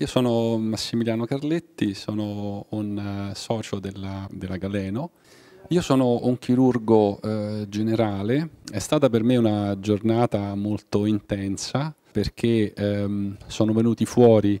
Io sono Massimiliano Carletti, sono un eh, socio della, della Galeno. Io sono un chirurgo eh, generale, è stata per me una giornata molto intensa perché ehm, sono venuti fuori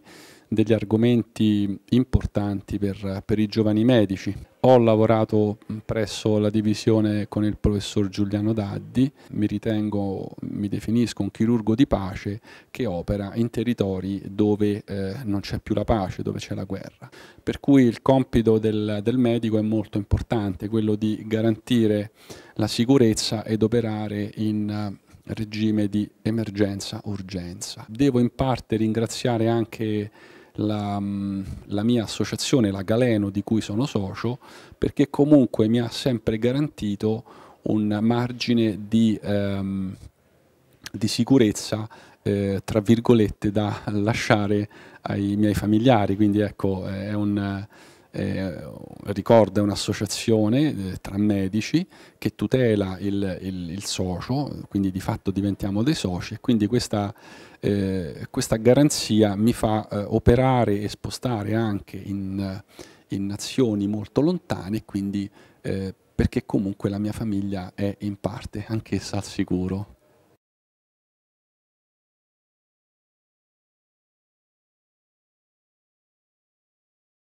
degli argomenti importanti per, per i giovani medici. Ho lavorato presso la divisione con il professor Giuliano Daddi, mi ritengo, mi definisco un chirurgo di pace che opera in territori dove eh, non c'è più la pace, dove c'è la guerra. Per cui il compito del, del medico è molto importante, quello di garantire la sicurezza ed operare in eh, regime di emergenza-urgenza. Devo in parte ringraziare anche la, mm, la, mia associazione, la Galeno, di cui sono socio, perché comunque mi ha sempre garantito un margine di, ehm, di sicurezza, eh, tra virgolette, da lasciare ai miei familiari. Quindi ecco, è un eh, ricorda un'associazione eh, tra medici che tutela il, il, il, socio, quindi di fatto diventiamo dei soci e quindi questa, eh, questa garanzia mi fa eh, operare e spostare anche in, in nazioni molto lontane, quindi perché comunque la mia famiglia è in parte anch'essa al sicuro.